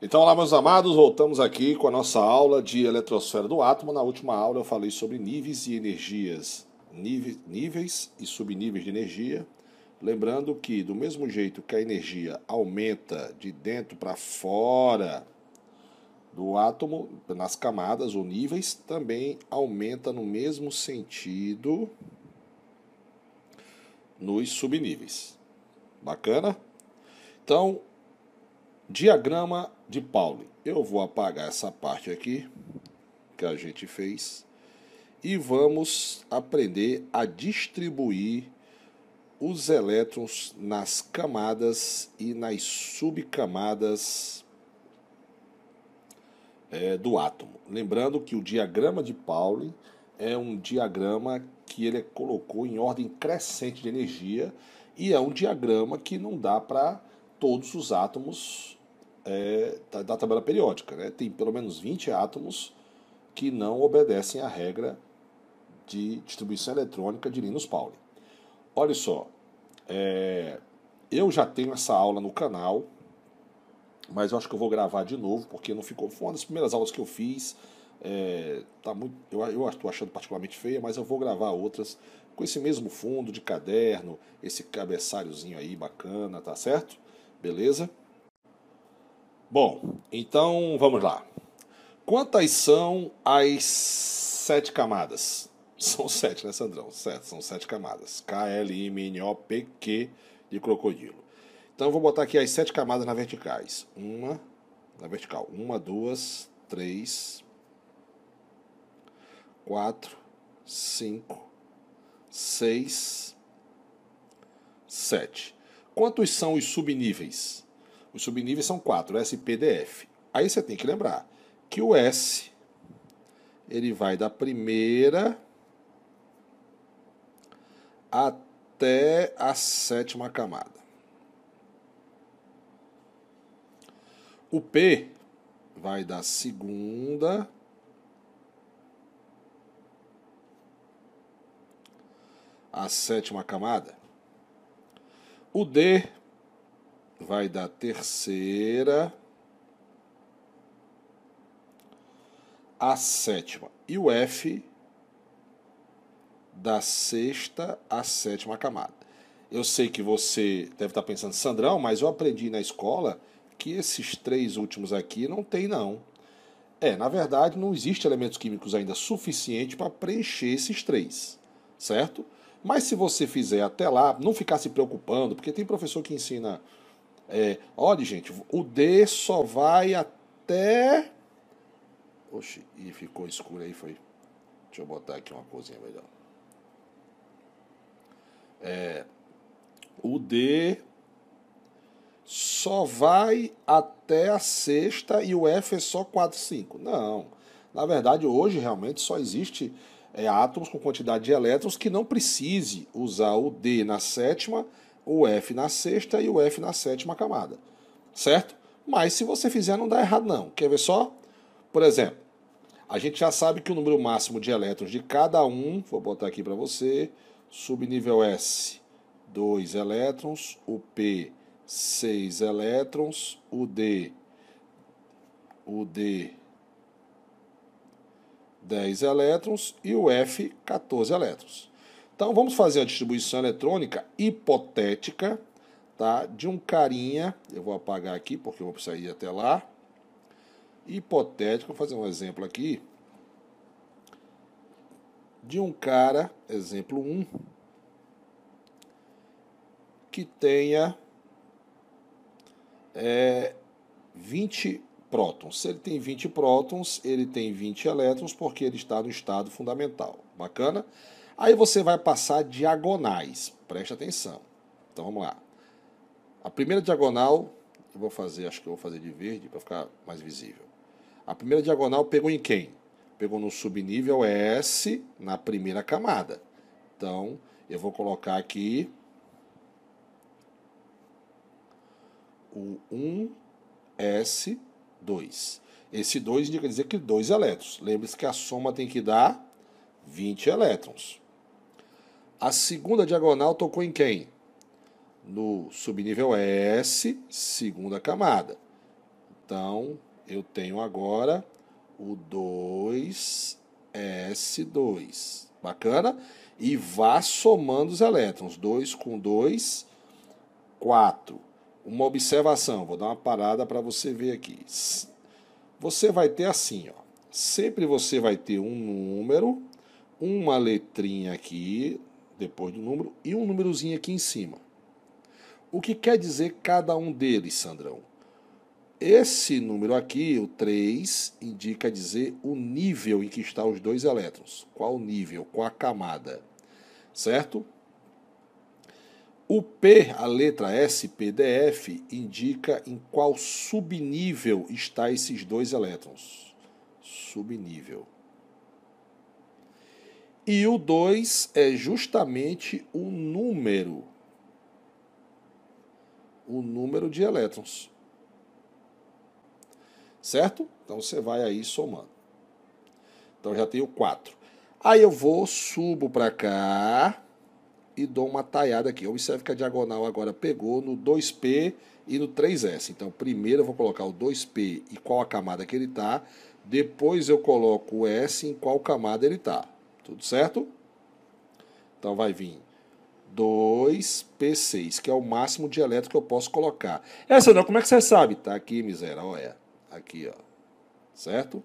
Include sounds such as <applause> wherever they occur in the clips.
Então, lá, meus amados, voltamos aqui com a nossa aula de eletrosfera do átomo. Na última aula, eu falei sobre níveis e energias, níveis e subníveis de energia. Lembrando que, do mesmo jeito que a energia aumenta de dentro para fora do átomo, nas camadas ou níveis, também aumenta no mesmo sentido nos subníveis. Bacana? Então, diagrama de Pauli. Eu vou apagar essa parte aqui que a gente fez e vamos aprender a distribuir os elétrons nas camadas e nas subcamadas é, do átomo. Lembrando que o diagrama de Pauli é um diagrama que ele é colocou em ordem crescente de energia e é um diagrama que não dá para todos os átomos é, tá, da tabela periódica. Né? Tem pelo menos 20 átomos que não obedecem à regra de distribuição eletrônica de Linus Pauling. Olha só, é, eu já tenho essa aula no canal, mas eu acho que eu vou gravar de novo, porque não ficou. Foi uma das primeiras aulas que eu fiz. É, tá muito, eu estou achando particularmente feia, mas eu vou gravar outras com esse mesmo fundo de caderno, esse cabeçalhozinho aí bacana, tá certo? Beleza? Bom, então vamos lá. Quantas são as sete camadas? <laughs> São sete, né, Sandrão? Sete, são sete camadas. K, L, M, N, O, P, Q de crocodilo. Então eu vou botar aqui as sete camadas na verticais. Uma, na vertical. Uma, duas, três, quatro, cinco, seis, sete. Quantos são os subníveis? Os subníveis são quatro, S, P, D, F. Aí você tem que lembrar que o S ele vai da primeira até a sétima camada. O P vai da segunda à sétima camada. O D vai da terceira à sétima. E o F da sexta à sétima camada. Eu sei que você deve estar pensando, Sandrão, mas eu aprendi na escola que esses três últimos aqui não tem, não. É, na verdade, não existe elementos químicos ainda suficiente para preencher esses três, certo? Mas se você fizer até lá, não ficar se preocupando, porque tem professor que ensina é, olha, gente, o D só vai até. Oxi, e ficou escuro aí, foi. Deixa eu botar aqui uma coisinha melhor. É, o D só vai até a sexta e o F é só 4, 5. Não. Na verdade, hoje realmente só existe é, átomos com quantidade de elétrons que não precise usar o D na sétima o F na sexta e o F na sétima camada, certo? Mas se você fizer, não dá errado não. Quer ver só? Por exemplo, a gente já sabe que o número máximo de elétrons de cada um, vou botar aqui para você, subnível S, 2 elétrons, o P, 6 elétrons, o D, o D, 10 elétrons e o F, 14 elétrons. Então vamos fazer a distribuição eletrônica hipotética tá, de um carinha. Eu vou apagar aqui porque eu vou precisar ir até lá. Hipotético, vou fazer um exemplo aqui. De um cara, exemplo 1, que tenha é, 20 prótons. Se ele tem 20 prótons, ele tem 20 elétrons porque ele está no estado fundamental. Bacana? Aí você vai passar diagonais, preste atenção. Então vamos lá. A primeira diagonal, eu vou fazer, acho que eu vou fazer de verde para ficar mais visível. A primeira diagonal pegou em quem? Pegou no subnível S, na primeira camada. Então, eu vou colocar aqui o 1s2. Esse 2 indica dizer que 2 elétrons. Lembre-se que a soma tem que dar 20 elétrons. A segunda diagonal tocou em quem? No subnível S, segunda camada. Então, eu tenho agora o 2S2. Bacana? E vá somando os elétrons. 2 com 2, 4. Uma observação, vou dar uma parada para você ver aqui. Você vai ter assim, ó. Sempre você vai ter um número, uma letrinha aqui, depois do número, e um númerozinho aqui em cima. O que quer dizer cada um deles, Sandrão? Esse número aqui, o 3, indica dizer o nível em que estão os dois elétrons. Qual nível? Qual a camada? Certo? O P, a letra s, PDF, indica em qual subnível está esses dois elétrons. Subnível. E o 2 é justamente o número. O número de elétrons. Certo? Então você vai aí somando. Então já tenho 4. Aí eu vou, subo para cá e dou uma talhada aqui. Observe que a diagonal agora pegou no 2P e no 3S. Então, primeiro eu vou colocar o 2P e qual a camada que ele está. Depois eu coloco o S em qual camada ele está. Tudo certo? Então vai vir 2P6, que é o máximo de elétrico que eu posso colocar. Essa não, como é que você sabe? Tá aqui, miséria, olha. Aqui, ó. Certo?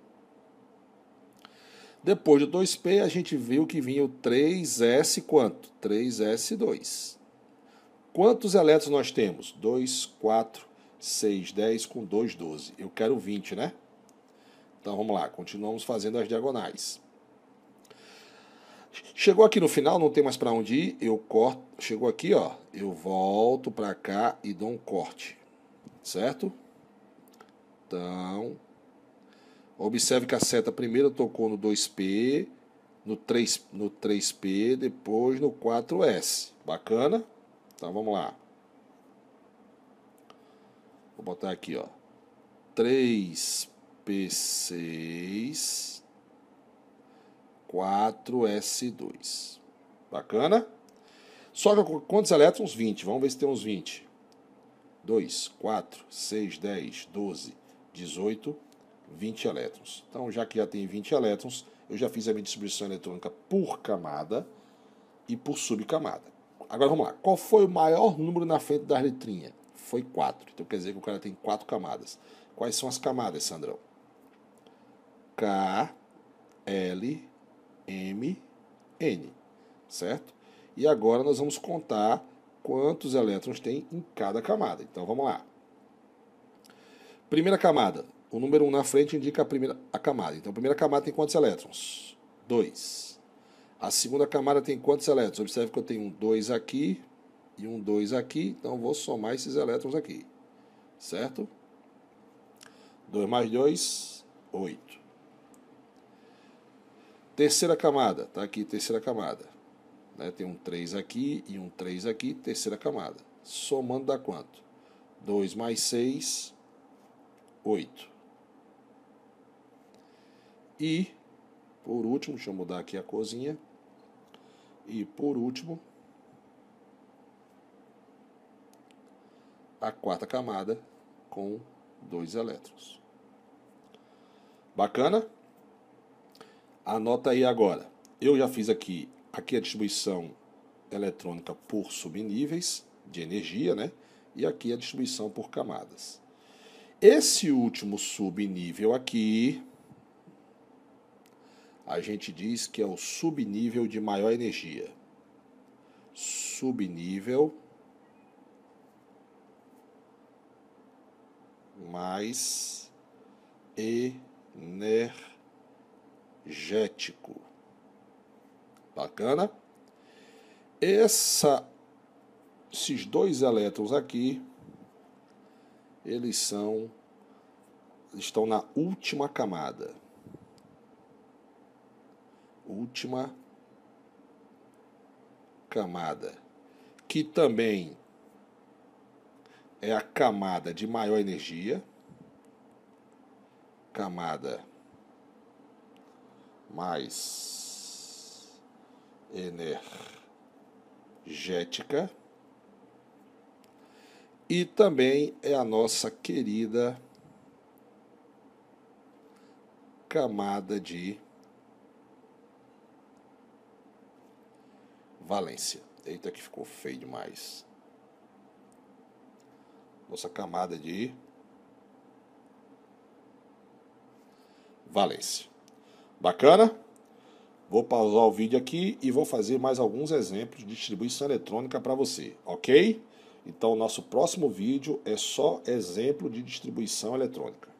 Depois do 2P, a gente viu que vinha o 3S quanto? 3S2. Quantos elétrons nós temos? 2, 4, 6, 10 com 2, 12. Eu quero 20, né? Então vamos lá, continuamos fazendo as diagonais. Chegou aqui no final, não tem mais para onde ir, eu corto. Chegou aqui, ó, eu volto para cá e dou um corte, certo? Então, observe que a seta primeiro tocou no 2P, no, 3, no 3P, depois no 4S. Bacana? Então vamos lá. Vou botar aqui, ó. 3P6 4s2. Bacana? que quantos elétrons? 20. Vamos ver se tem uns 20. 2, 4, 6, 10, 12, 18, 20 elétrons. Então, já que já tem 20 elétrons, eu já fiz a minha distribuição eletrônica por camada e por subcamada. Agora vamos lá. Qual foi o maior número na frente da letrinha? Foi 4. Então quer dizer que o cara tem 4 camadas. Quais são as camadas, Sandrão? K, L, Mn, certo? E agora nós vamos contar quantos elétrons tem em cada camada. Então vamos lá. Primeira camada, o número 1 na frente indica a primeira a camada. Então a primeira camada tem quantos elétrons? 2. A segunda camada tem quantos elétrons? Observe que eu tenho um 2 aqui e um 2 aqui, então vou somar esses elétrons aqui. Certo? 2 mais 2, 8. Terceira camada, tá aqui, terceira camada. Né? Tem um 3 aqui e um 3 aqui, terceira camada. Somando dá quanto? 2 mais 6, 8. E, por último, deixa eu mudar aqui a cozinha. E, por último, a quarta camada com dois elétrons. Bacana? Anota aí agora. Eu já fiz aqui, aqui a distribuição eletrônica por subníveis de energia, né? E aqui a distribuição por camadas. Esse último subnível aqui, a gente diz que é o subnível de maior energia. Subnível mais energia energético. Bacana? Essa, esses dois elétrons aqui, eles são estão na última camada. Última camada, que também é a camada de maior energia, camada mais energética. E também é a nossa querida camada de valência. Eita, que ficou feio demais. Nossa camada de valência. Bacana? Vou pausar o vídeo aqui e vou fazer mais alguns exemplos de distribuição eletrônica para você, ok? Então, nosso próximo vídeo é só exemplo de distribuição eletrônica.